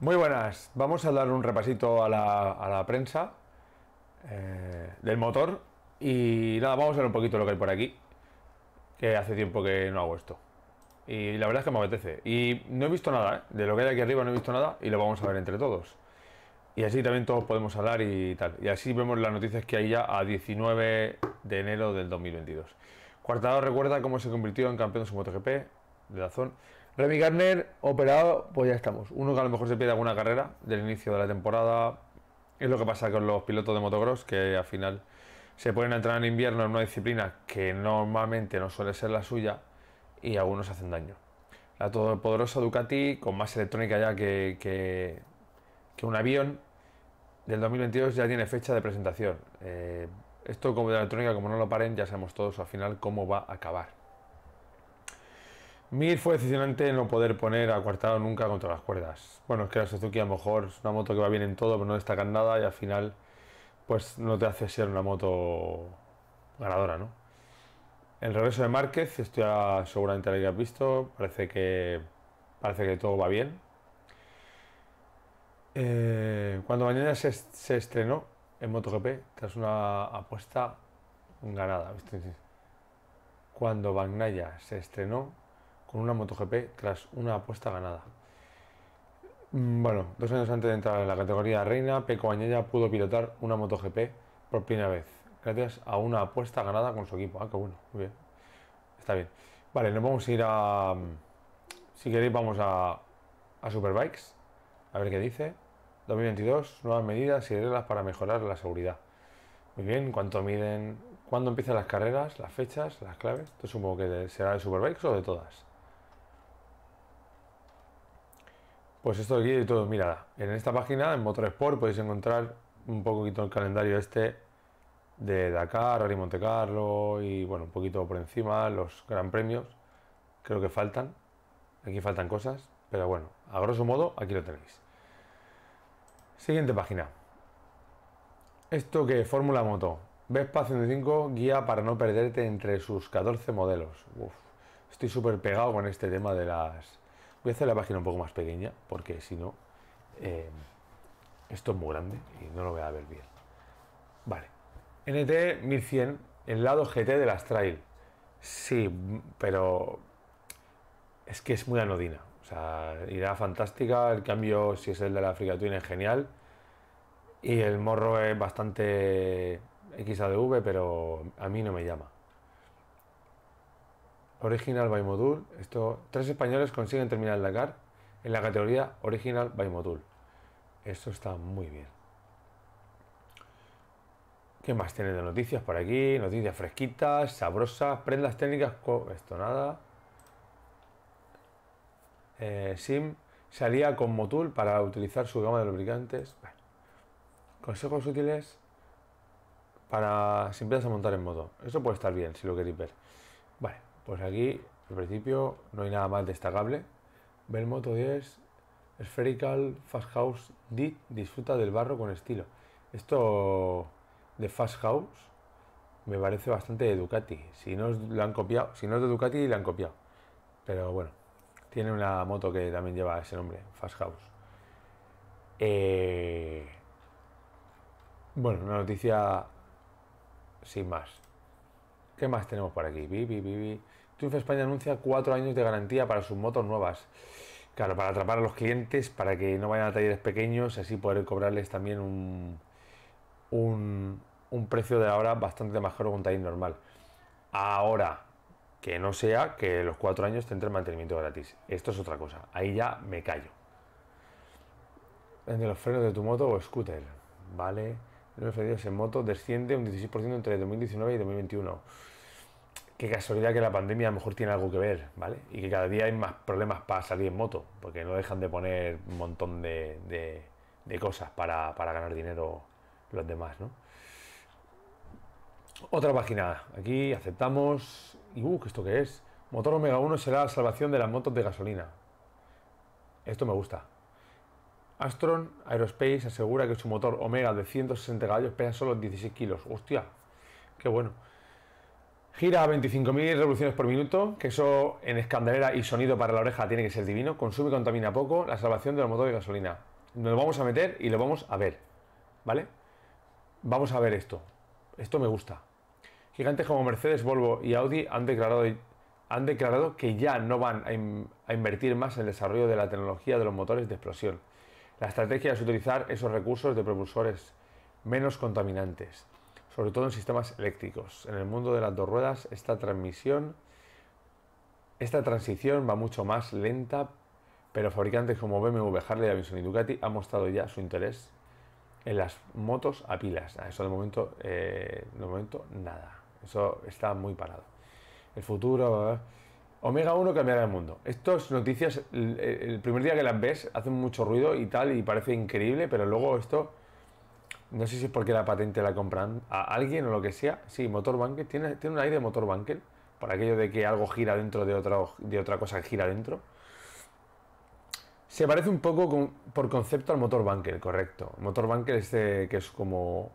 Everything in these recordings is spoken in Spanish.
Muy buenas, vamos a dar un repasito a la, a la prensa eh, del motor y nada, vamos a ver un poquito lo que hay por aquí, que hace tiempo que no hago esto. Y la verdad es que me apetece. Y no he visto nada, ¿eh? de lo que hay aquí arriba no he visto nada y lo vamos a ver entre todos. Y así también todos podemos hablar y tal. Y así vemos las noticias que hay ya a 19 de enero del 2022. Cuartado recuerda cómo se convirtió en campeón de su MotoGP de la zona. Remy Gardner, operado, pues ya estamos. Uno que a lo mejor se pierde alguna carrera del inicio de la temporada. Es lo que pasa con los pilotos de motocross, que al final se pueden a entrenar en invierno en una disciplina que normalmente no suele ser la suya y algunos hacen daño. La todopoderosa Ducati, con más electrónica ya que, un avión, del 2022 ya tiene fecha de presentación. Eh, esto como de la electrónica, como no lo paren, ya sabemos todos al final cómo va a acabar. Mir fue decepcionante no poder poner a Cuartado nunca contra las cuerdas. Bueno, es que la Suzuki a lo mejor es una moto que va bien en todo, pero no destaca nada y al final pues no te hace ser una moto ganadora, ¿no? El regreso de Márquez, esto ya seguramente lo hayas visto, parece que, parece que todo va bien. Eh, cuando mañana se, estrenó en MotoGP, tras una apuesta ganada, ¿viste? Cuando Bagnaya se estrenó con una MotoGP tras una apuesta ganada. Mm, bueno, dos años antes de entrar en la categoría reina, Peco Añella pudo pilotar una MotoGP por primera vez, gracias a una apuesta ganada con su equipo. Ah, qué bueno, muy bien. Está bien. Vale, nos vamos a ir a... Mm, si queréis vamos a, a Superbikes, a ver qué dice. 2022, nuevas medidas y reglas para mejorar la seguridad. Muy bien, ¿cuánto miden? ¿Cuándo empiezan las carreras? ¿Las fechas? ¿Las claves? Entonces supongo que será de Superbikes o de todas. Pues esto aquí y todo, mira, en esta página, en Motorsport, podéis encontrar un poquito el calendario este de Dakar, Rally Montecarlo y bueno, un poquito por encima, los gran premios, creo que faltan, aquí faltan cosas, pero bueno, a grosso modo aquí lo tenéis. Siguiente página. Esto que Fórmula Moto. Vespa 105 guía para no perderte entre sus 14 modelos. Uf, estoy súper pegado con este tema de las Voy a hacer la página un poco más pequeña porque si no, eh, esto es muy grande y no lo voy a ver bien. Vale. NT 1100, el lado GT de las Trail. Sí, pero es que es muy anodina. O sea, irá fantástica. El cambio, si es el de la Africa Twin, es genial. Y el morro es bastante XADV, pero a mí no me llama. Original by Modul, Esto, tres españoles consiguen terminar el Dakar en la categoría Original by Modul, Esto está muy bien. ¿Qué más tiene de noticias por aquí? Noticias fresquitas, sabrosas, prendas técnicas. Esto nada. Eh, Sim salía con Motul para utilizar su gama de lubricantes. Consejos útiles para si empiezas a montar en moto. Eso puede estar bien si lo queréis ver. Vale. Pues aquí, al principio, no hay nada más destacable. Belmoto 10, Spherical Fast House D disfruta del barro con estilo. Esto de Fast House me parece bastante de Ducati. Si no lo han copiado, si es de Ducati, la han copiado. Pero bueno, tiene una moto que también lleva ese nombre, Fast House. Eh, bueno, una noticia sin más. ¿Qué más tenemos por aquí? Bi, Triumph España anuncia cuatro años de garantía para sus motos nuevas. Claro, para atrapar a los clientes, para que no vayan a talleres pequeños, así poder cobrarles también un, precio de ahora bastante mejor que un taller normal. Ahora, que no sea que los cuatro años el mantenimiento gratis. Esto es otra cosa. Ahí ya me callo. en los frenos de tu moto o scooter. Vale. Los referidos en moto desciende un 16% entre 2019 y 2021 qué casualidad que la pandemia a lo mejor tiene algo que ver, ¿vale? Y que cada día hay más problemas para salir en moto, porque no dejan de poner un montón de, cosas para, ganar dinero los demás, ¿no? Otra página, aquí aceptamos, y uh, ¿esto qué es? Motor Omega 1 será la salvación de las motos de gasolina. Esto me gusta. Astron Aerospace asegura que su motor Omega de 160 caballos pesa solo 16 kilos. Hostia, qué bueno. Gira a 25.000 revoluciones por minuto, que eso en escandalera y sonido para la oreja tiene que ser divino. Consume y contamina poco la salvación de los motores de gasolina. Nos vamos a meter y lo vamos a ver. ¿Vale? Vamos a ver esto. Esto me gusta. Gigantes como Mercedes, Volvo y Audi han declarado, han declarado que ya no van a invertir más en el desarrollo de la tecnología de los motores de explosión. La estrategia es utilizar esos recursos de propulsores menos contaminantes sobre todo en sistemas eléctricos. En el mundo de las dos ruedas, esta transmisión, esta transición va mucho más lenta, pero fabricantes como BMW, Harley Davidson y Ducati han mostrado ya su interés en las motos a pilas. A eso de momento, eh, momento nada. Eso está muy parado. El futuro. Eh. Omega 1 cambiará el mundo. Estas noticias, el primer día que las ves, hacen mucho ruido y tal, y parece increíble, pero luego esto no sé si es porque la patente la compran a alguien o lo que sea. Sí, motor tiene, tiene un aire de motor por aquello de que algo gira dentro de otra, de otra cosa que gira dentro. Se parece un poco por concepto al motor correcto. MotorBanker este que es como.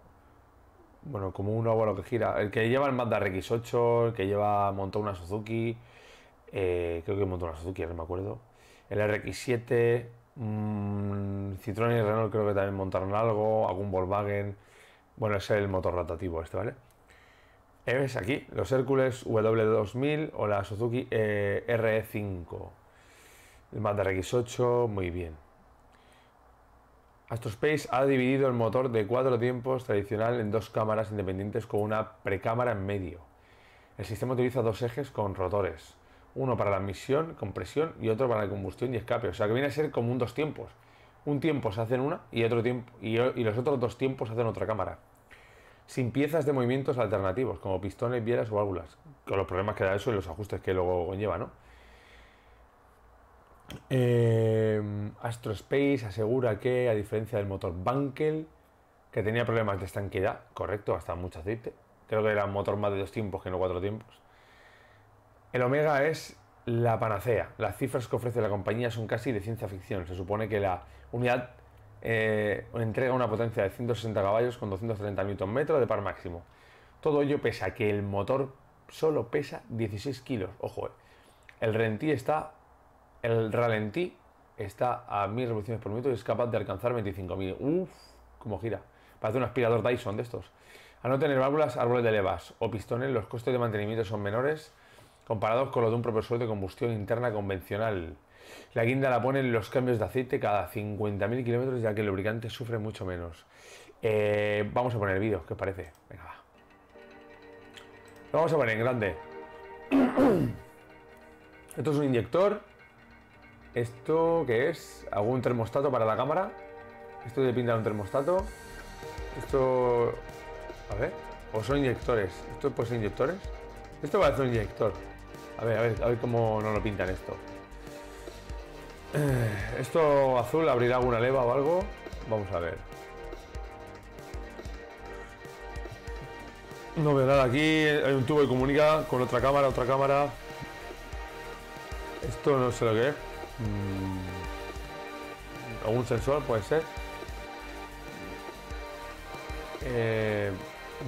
Bueno, como un óvalo que gira. El que lleva el Mazda RX8, el que lleva montó una Suzuki. Eh, creo que montó una Suzuki, no me acuerdo. El RX7, Mm, Citroën y Renault creo que también montaron algo, algún Volkswagen. Bueno, es el motor rotativo este, ¿vale? Es aquí, los Hércules W2000 o la Suzuki eh, RE5. El Mazda x 8 muy bien. Astrospace ha dividido el motor de cuatro tiempos tradicional en dos cámaras independientes con una precámara en medio. El sistema utiliza dos ejes con rotores uno para la admisión, compresión y otro para la combustión y escape. O sea que viene a ser como un dos tiempos. Un tiempo se hace en una y, otro tiempo, y, los otros dos tiempos se hacen en otra cámara. Sin piezas de movimientos alternativos, como pistones, bielas o válvulas, con los problemas que da eso y los ajustes que luego conlleva, ¿no? Em, Astrospace asegura que, a diferencia del motor Bankel, que tenía problemas de estanquedad, correcto, hasta mucho aceite, creo que era un motor más de dos tiempos que no cuatro tiempos, el Omega es la panacea. Las cifras que ofrece la compañía son casi de ciencia ficción. Se supone que la unidad eh, entrega una potencia de 160 caballos con 230 Nm de par máximo. Todo ello pese a que el motor solo pesa 16 kilos. Ojo, eh. el ralentí está, el ralentí está a 1000 revoluciones por minuto y es capaz de alcanzar 25.000. Uf, cómo gira. Parece un aspirador Dyson de estos. Al no tener válvulas, árboles de levas o pistones, los costes de mantenimiento son menores comparados con los de un propulsor de combustión interna convencional. La guinda la ponen los cambios de aceite cada 50.000 kilómetros, ya que el lubricante sufre mucho menos. Eh, vamos a poner el vídeo, ¿qué os parece? Venga, Lo vamos a poner en grande. Esto es un inyector. Esto, ¿qué es? Algún termostato para la cámara. Esto de pintar un termostato. Esto... A ver. O son inyectores. Esto puede ser inyectores. Esto va a ser un inyector. A ver, a ver, a ver cómo no lo pintan esto. Eh, esto azul abrirá alguna leva o algo. Vamos a ver. No veo nada aquí. Hay un tubo que comunica con otra cámara, otra cámara. Esto no sé lo que es. Mm, ¿Algún sensor puede ser? Eh,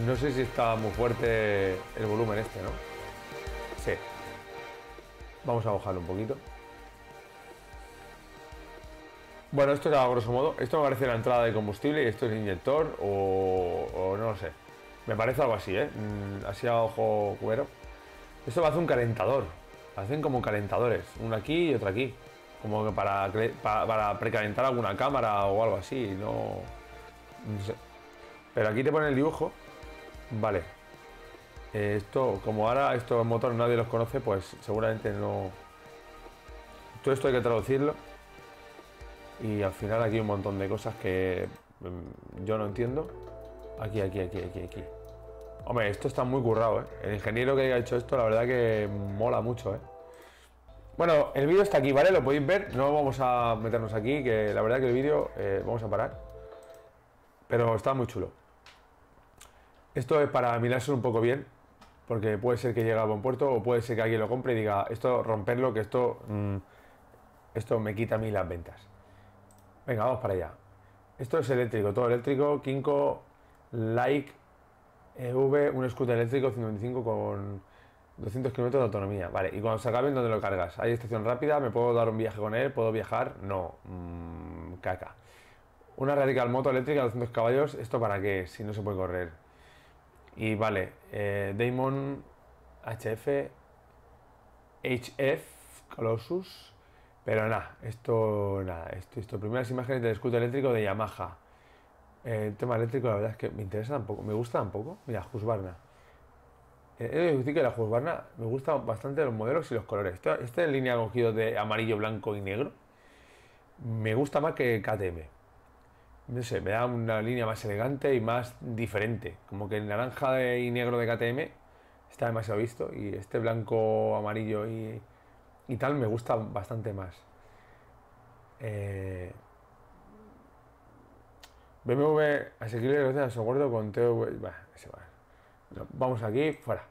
no sé si está muy fuerte el volumen este, ¿no? Sí. Vamos a bajarlo un poquito. Bueno, esto a grosso modo. Esto me parece la entrada de combustible y esto es inyector o, no lo sé. Me parece algo así, ¿eh? Mm, así a ojo cuero. Esto va hace un calentador. Hacen como calentadores. Uno aquí y otro aquí. Como que para, para, precalentar alguna cámara o algo así. No, sé. Pero aquí te pone el dibujo. Vale, esto, como ahora estos motores nadie los conoce, pues seguramente no... Todo esto hay que traducirlo. Y al final aquí hay un montón de cosas que mm, yo no entiendo. Aquí, aquí, aquí, aquí, aquí. Hombre, esto está muy currado, ¿eh? El ingeniero que haya hecho esto, la verdad que mola mucho, ¿eh? Bueno, el vídeo está aquí, ¿vale? Lo podéis ver. No vamos a meternos aquí, que la verdad que el vídeo eh, vamos a parar. Pero está muy chulo. Esto es para mirarse un poco bien porque puede ser que llegue a buen puerto o puede ser que alguien lo compre y diga, esto romperlo, que esto, mm, esto me quita a mí las ventas. Venga, vamos para allá. Esto es eléctrico, todo eléctrico, Kinko, Like, EV, un scooter eléctrico 55 con 200 kilómetros de autonomía. Vale, y cuando se ¿en ¿dónde lo cargas? ¿Hay estación rápida? ¿Me puedo dar un viaje con él? ¿Puedo viajar? No, mm, caca. Una radical moto eléctrica 200 caballos, ¿esto para qué? Si no se puede correr. Y vale, eh, Damon, HF, HF Colossus, pero nada, esto, nada, esto, esto, primeras imágenes del escudo eléctrico de Yamaha. Eh, el tema eléctrico, la verdad es que me interesa tampoco, me gusta tampoco. Mira, Husqvarna. Eh, he de decir que la Husqvarna me gusta bastante los modelos y los colores. Esta, este en línea cogido de amarillo, blanco y negro me gusta más que KTM no sé, me da una línea más elegante y más diferente. Como que el naranja y negro de KTM está demasiado visto y este blanco, amarillo y, y tal me gusta bastante más. Eh, BMW gracias a su acuerdo con teo... vamos aquí, fuera.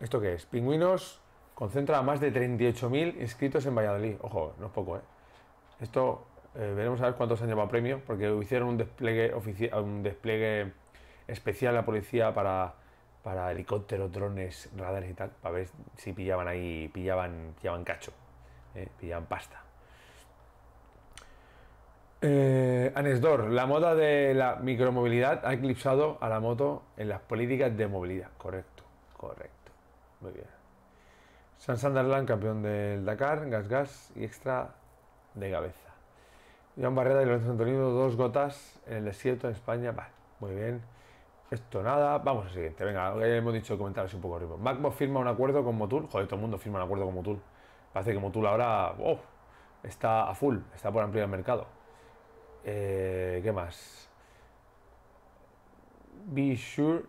¿Esto qué es? Pingüinos concentra a más de 38.000 inscritos en Valladolid. Ojo, no es poco, ¿eh? Esto eh, veremos a ver cuántos han llevado premio, porque hicieron un despliegue, un despliegue especial a la policía para, para helicópteros, drones, radares y tal, para ver si pillaban ahí, pillaban, pillaban cacho, eh, pillaban pasta. Eh, Anesdor, la moda de la micromovilidad ha eclipsado a la moto en las políticas de movilidad. Correcto, correcto. Muy bien. San Sanderland campeón del Dakar, gas gas y extra de cabeza. Joan Barrera y Lorenzo Antonino, dos gotas en el desierto en España. Vale, muy bien. Esto nada. Vamos al siguiente. Venga, ya hemos dicho comentarios un poco arriba. MacBook firma un acuerdo con Motul. Joder, todo el mundo firma un acuerdo con Motul. Parece que Motul ahora oh, está a full, está por ampliar el mercado. Eh, ¿Qué más? Be sure.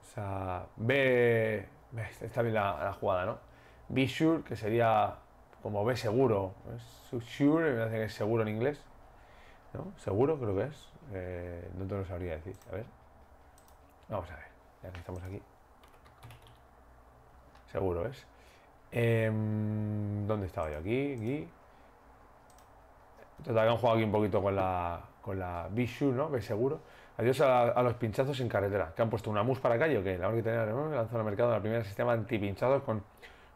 O sea, ve. Está bien la, la jugada, ¿no? Be sure, que sería como B seguro, es sure, me parece que es seguro en inglés, ¿no? Seguro creo que es, eh, no te lo sabría decir, a ver, vamos a ver, ya que estamos aquí, seguro es, em, ¿dónde estaba yo? Aquí, aquí, total que han jugado aquí un poquito con la, con la B sure, ¿no? Ve seguro, adiós a, los pinchazos en carretera, que han puesto una mus para calle o qué, la hora que tenía lanzado al mercado la primera sistema anti con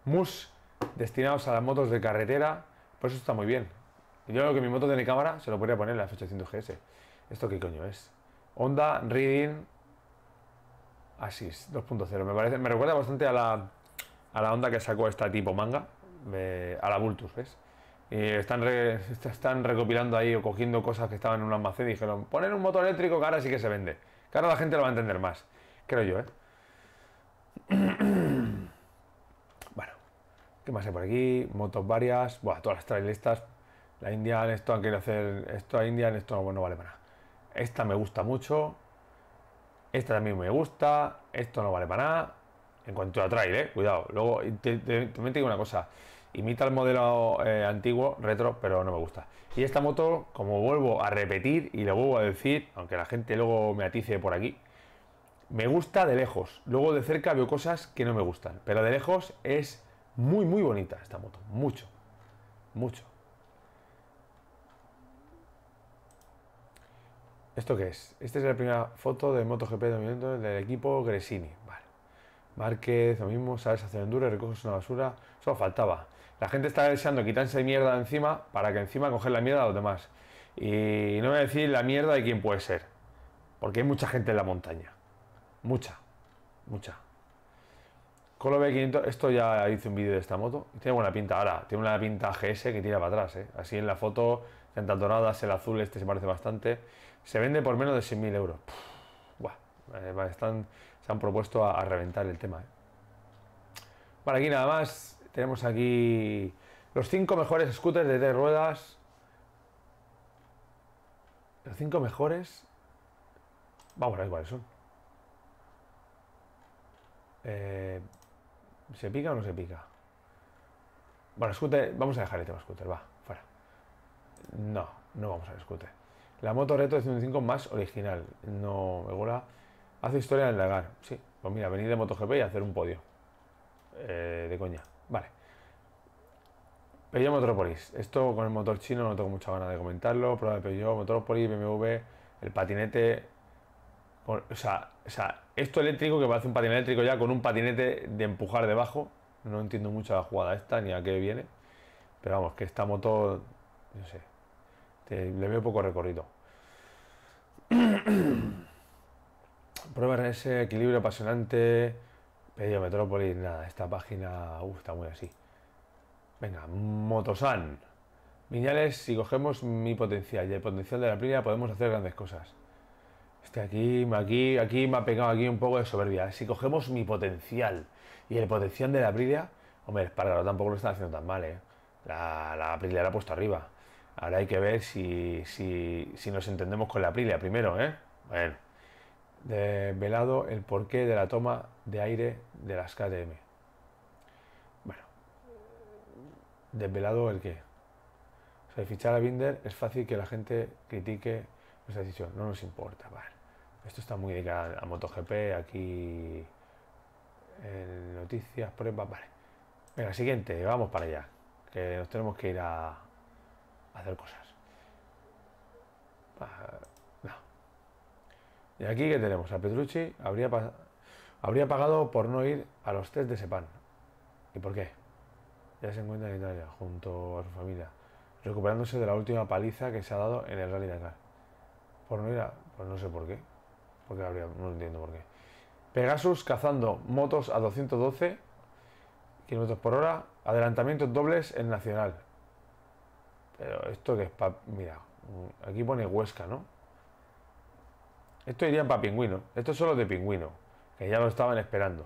mus destinados a las motos de carretera, pues eso está muy bien. Yo creo que mi moto tiene cámara, se lo podría poner en la F800 GS. ¿Esto qué coño es? Honda Reading Asis 2.0. Me parece, me recuerda bastante a la, a la Honda que sacó esta tipo manga, a la Vultus, ¿ves? Y están, están recopilando ahí o cogiendo cosas que estaban en un almacén y dijeron, poner un motor eléctrico que ahora sí que se vende. Que ahora la gente lo va a entender más. Creo yo, ¿eh? ¿Qué más hay por aquí? Motos varias, bueno, todas las trailistas. La Indian, esto han querido hacer, esto a Indian, esto no, vale para nada. Esta me gusta mucho. Esta también me gusta. Esto no vale para nada. En cuanto a trail, eh, cuidado. Luego, te, te, una cosa. Imita el modelo eh, antiguo, retro, pero no me gusta. Y esta moto, como vuelvo a repetir y lo vuelvo a decir, aunque la gente luego me atice por aquí, me gusta de lejos. Luego de cerca veo cosas que no me gustan. Pero de lejos es muy, muy bonita esta moto. Mucho. Mucho. ¿Esto qué es? Esta es la primera foto de MotoGP dominando del equipo Gresini. Vale. Márquez, lo mismo, sabes hacer enduro, recoges una basura. Solo faltaba. La gente está deseando quitarse mierda encima para que encima coger la mierda a los demás. Y no voy a decir la mierda de quién puede ser. Porque hay mucha gente en la montaña. Mucha. Mucha. Color 500 esto ya hice un vídeo de esta moto. Tiene buena pinta ahora. Tiene una pinta GS que tira para atrás. Eh. Así en la foto, llantas doradas, el azul este se parece bastante. Se vende por menos de 100.000 euros. buah, eh, están, se han propuesto a, reventar el tema. ¿eh? aquí nada más. Tenemos aquí los 5 mejores scooters de 3 ruedas. Los 5 mejores. Vamos a ver cuáles son. Eh, ¿Se pica o no se pica? Bueno, scooter, vamos a dejar el tema scooter, va, fuera. No, no vamos al scooter. La moto Reto 105 más original. No, me gula hace historia en lagar. Sí, pues mira, venir de MotoGP y hacer un podio. Eh, de coña. Vale. Peugeot Motorpolis. Esto con el motor chino no tengo mucha ganas de comentarlo. Prueba de Peugeot, Motorpolis, BMW, el patinete. O sea, o sea, esto eléctrico que parece un patinete eléctrico ya con un patinete de empujar debajo. No entiendo mucho la jugada esta ni a qué viene. Pero vamos, que esta moto, no sé, le veo poco recorrido. Prueba ese equilibrio apasionante. Pedido Metrópolis, nada, esta página gusta uh, está muy así. Venga, Motosan. Miñales, si cogemos mi potencial y el potencial de la primera podemos hacer grandes cosas. Este aquí, aquí, aquí me ha pegado aquí un poco de soberbia. Si cogemos mi potencial y el potencial de la Aprilia, hombre, para tampoco lo están haciendo tan mal, ¿eh? La, la la ha puesto arriba. Ahora hay que ver si, nos entendemos con la Aprilia primero, ¿eh? Bueno, velado el porqué de la toma de aire de las KTM. Bueno, desvelado el qué. O sea, fichar a Binder es fácil que la gente critique nuestra decisión, no nos importa, vale. Esto está muy dedicado a MotoGP, aquí noticias, pruebas, vale. Venga, siguiente, vamos para allá, que nos tenemos que ir a, hacer cosas. Ah, no. Y aquí que tenemos a Petrucci, habría, habría pagado por no ir a los test de Sepan. ¿Y por qué? Ya se encuentra en Italia, junto a su familia, recuperándose de la última paliza que se ha dado en el Rally acá Por no ir a... Pues no sé por qué porque habría? No entiendo por qué. Pegasus cazando motos a 212 kilómetros por hora. Adelantamientos dobles en Nacional. Pero esto que es para... Mira, aquí pone Huesca, ¿no? Esto iría para pingüino. Esto es solo de pingüino. Que ya lo estaban esperando.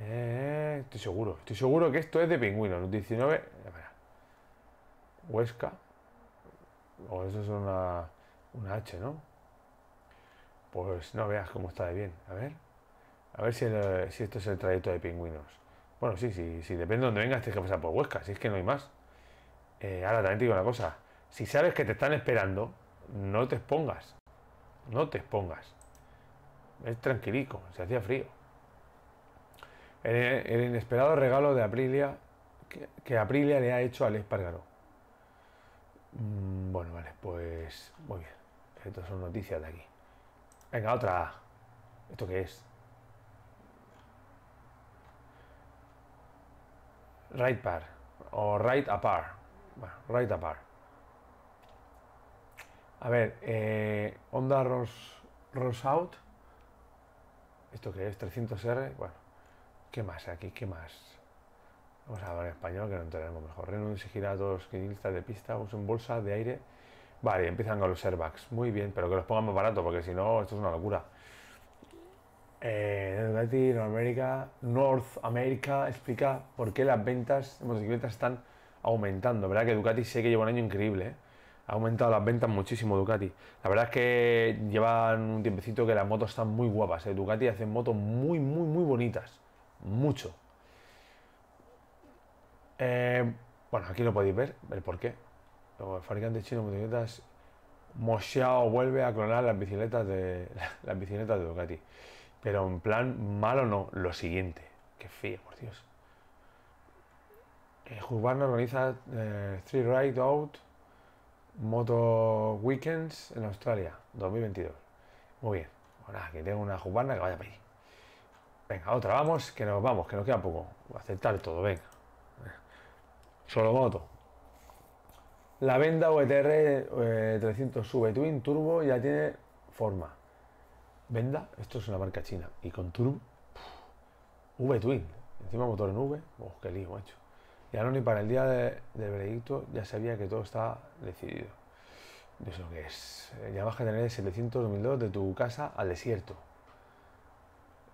Eh, estoy seguro. Estoy seguro que esto es de pingüino. 19... Huesca. O eso es una, una H, ¿no? Pues no veas cómo está de bien. A ver. A ver si, esto es el trayecto de pingüinos. Bueno, sí, sí, sí. Depende de dónde vengas, tienes que pasar por Huesca. Si es que no hay más. Eh, ahora también te digo una cosa. Si sabes que te están esperando, no te expongas. No te expongas. Es tranquilico. Se hacía frío. El, inesperado regalo de Aprilia que, Aprilia le ha hecho a Les Párgaro mm, bueno, vale, pues muy bien. Estas son noticias de aquí. Venga, otra. ¿Esto qué es? Right par. O right apart. Bueno, right apart. A ver, eh, Honda Ros Out. ¿Esto qué es? 300R. Bueno, ¿qué más aquí? ¿Qué más? Vamos a hablar en español que no entendemos mejor. Renault exigirá a de pista en bolsa de aire Vale, empiezan con los airbags. Muy bien, pero que los pongan más barato, porque si no, esto es una locura. Ducati eh, North, North America explica por qué las ventas de motocicletas están aumentando. ¿Verdad que Ducati sé que lleva un año increíble? ¿eh? Ha aumentado las ventas muchísimo Ducati. La verdad es que llevan un tiempecito que las motos están muy guapas. ¿eh? Ducati hacen motos muy, muy, muy bonitas. Mucho. bueno, aquí lo podéis ver, el por qué fabricante fabricantes chinos de bicicletas vuelve a clonar las bicicletas de las bicicletas de Ducati. Pero en plan malo no, lo siguiente. que feo, por Dios. Eh, Husqvarna organiza Street eh, Three Ride Out Moto Weekends en Australia 2022. Muy bien. Bueno, pues que tengo una Husqvarna que vaya para allí. Venga, otra, vamos, que nos vamos, que nos queda poco. Aceptar todo, venga. Solo moto. La venda VTR eh, 300V Twin Turbo ya tiene forma. Venda, esto es una marca china. Y con Turbo, V Twin, encima motor en V, oh, qué lío, macho. Ya no ni para el día de, del veredicto ya sabía que todo está decidido. No sé lo que es. Ya vas a tener 700 de tu casa al desierto.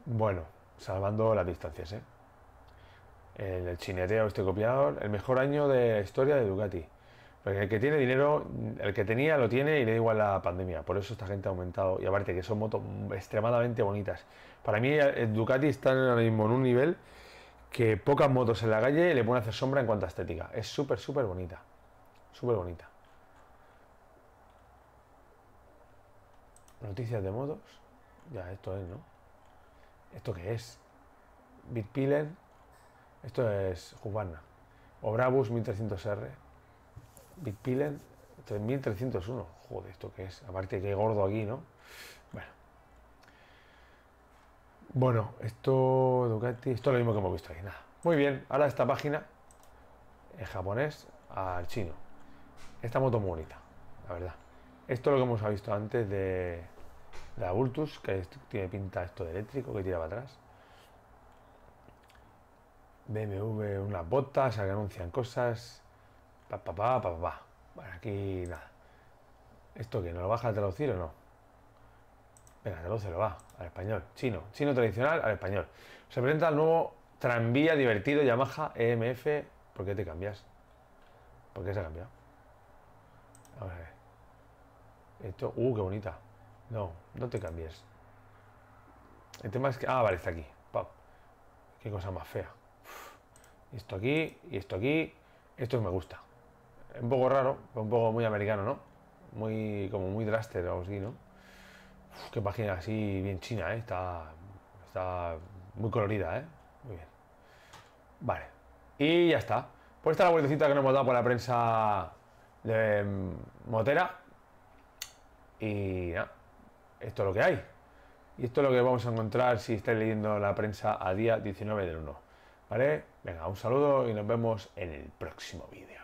Bueno, salvando las distancias, ¿eh? El, chineteo, este copiador, el mejor año de historia de Ducati. Porque el que tiene dinero, el que tenía lo tiene y le da igual la pandemia. Por eso esta gente ha aumentado. Y aparte que son motos extremadamente bonitas. Para mí eh, Ducati está ahora mismo en un nivel que pocas motos en la calle le pueden hacer sombra en cuanto a estética. Es súper, súper bonita. Súper bonita. Noticias de motos. Ya, esto es, ¿no? ¿Esto qué es? Bitpiller. Esto es O Brabus 1300R. Big Pillen 3301. Joder, esto que es. Aparte que gordo aquí, ¿no? Bueno. Bueno, esto Ducati, esto es lo mismo que hemos visto ahí, nada. Muy bien, ahora esta página en japonés al chino. Esta moto muy bonita, la verdad. Esto es lo que hemos visto antes de la Vultus, que tiene pinta esto de eléctrico que tira para atrás. BMW, unas botas, que anuncian cosas. Pa, pa, pa, pa, Bueno, aquí nada. ¿Esto qué? ¿No lo vas a traducir o no? Venga, lo va. Al español. Chino. Chino tradicional al español. Se presenta el nuevo tranvía divertido Yamaha EMF. ¿Por qué te cambias? ¿Por qué se ha cambiado? a ver. Esto. Uh, qué bonita. No, no te cambies. El tema es que. Ah, vale, está aquí. Pop. Qué cosa más fea. Esto aquí y esto aquí. Esto me gusta un poco raro, un poco muy americano, ¿no? Muy, como muy dráster o así, ¿no? qué página así, bien china, ¿eh? Está, está muy colorida, ¿eh? Muy bien. Vale. Y ya está. Pues esta es la vueltecita que nos hemos dado por la prensa de em, Motera. Y nada, esto es lo que hay. Y esto es lo que vamos a encontrar si estáis leyendo la prensa a día 19 del 1. ¿Vale? Venga, un saludo y nos vemos en el próximo vídeo.